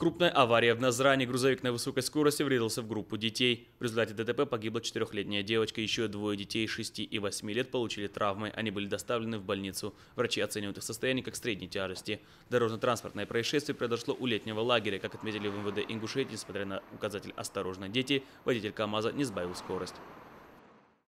Крупная авария в Назране. Грузовик на высокой скорости врезался в группу детей. В результате ДТП погибла четырехлетняя девочка. Еще двое детей 6 и 8 лет получили травмы. Они были доставлены в больницу. Врачи оценивают их состояние как средней тяжести. Дорожно-транспортное происшествие произошло у летнего лагеря. Как отметили в МВД Ингушетии, несмотря на указатель «Осторожно, дети», водитель КАМАЗа не сбавил скорость.